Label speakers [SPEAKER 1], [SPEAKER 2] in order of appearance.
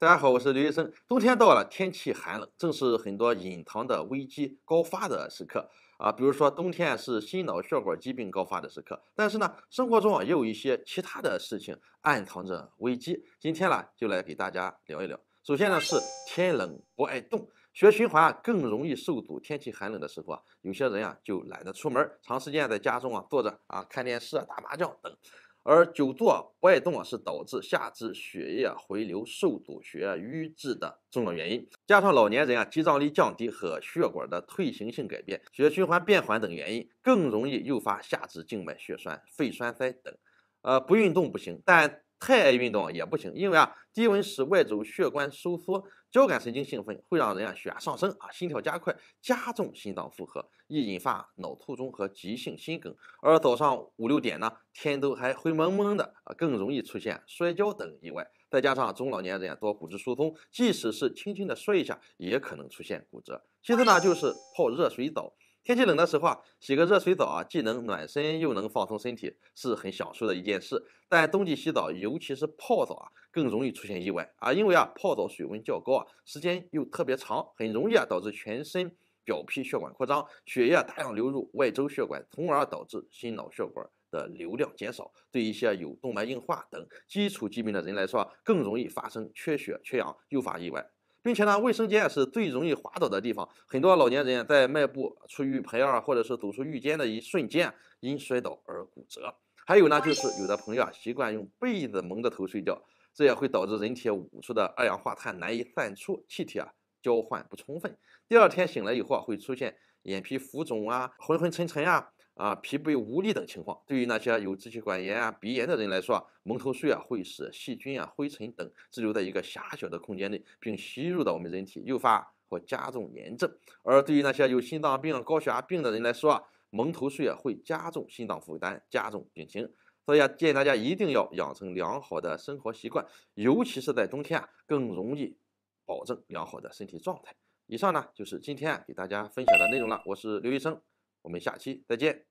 [SPEAKER 1] 大家好，我是刘医生。冬天到了，天气寒冷，正是很多隐藏的危机高发的时刻啊。比如说，冬天是心脑血管疾病高发的时刻。但是呢，生活中也有一些其他的事情暗藏着危机。今天呢，就来给大家聊一聊。首先呢，是天冷不爱动，血循环更容易受阻。天气寒冷的时候啊，有些人啊就懒得出门，长时间在家中啊坐着啊看电视啊打麻将等。而久坐不爱动啊，是导致下肢血液回流受阻、血瘀滞的重要原因。加上老年人啊，肌张力降低和血管的退行性改变、血循环变缓等原因，更容易诱发下肢静脉血栓、肺栓塞等。呃，不运动不行，但。太爱运动也不行，因为啊，低温使外周血管收缩，交感神经兴奋，会让人啊血压上升啊，心跳加快，加重心脏负荷，易引发脑卒中和急性心梗。而早上五六点呢，天都还灰蒙蒙的啊，更容易出现摔跤等意外。再加上中老年人多骨质疏松，即使是轻轻的摔一下，也可能出现骨折。其次呢，就是泡热水澡。天气冷的时候啊，洗个热水澡啊，既能暖身又能放松身体，是很享受的一件事。但冬季洗澡，尤其是泡澡啊，更容易出现意外啊。因为啊，泡澡水温较高啊，时间又特别长，很容易啊导致全身表皮血管扩张，血液大量流入外周血管，从而导致心脑血管的流量减少。对一些有动脉硬化等基础疾病的人来说，更容易发生缺血缺氧，诱发意外。并且呢，卫生间是最容易滑倒的地方。很多老年人在迈步出浴盆啊，或者是走出浴间的一瞬间，因摔倒而骨折。还有呢，就是有的朋友啊，习惯用被子蒙着头睡觉，这也会导致人体捂出的二氧化碳难以散出，气体啊交换不充分。第二天醒来以后啊，会出现眼皮浮肿啊，昏昏沉沉啊。啊，疲惫无力等情况，对于那些有支气管炎啊、鼻炎的人来说，蒙头睡啊会使细菌啊、灰尘等滞留在一个狭小的空间内，并吸入到我们人体，诱发或加重炎症。而对于那些有心脏病、高血压病的人来说，啊，蒙头睡啊会加重心脏负担，加重病情。所以啊，建议大家一定要养成良好的生活习惯，尤其是在冬天，啊，更容易保证良好的身体状态。以上呢就是今天给大家分享的内容了，我是刘医生，我们下期再见。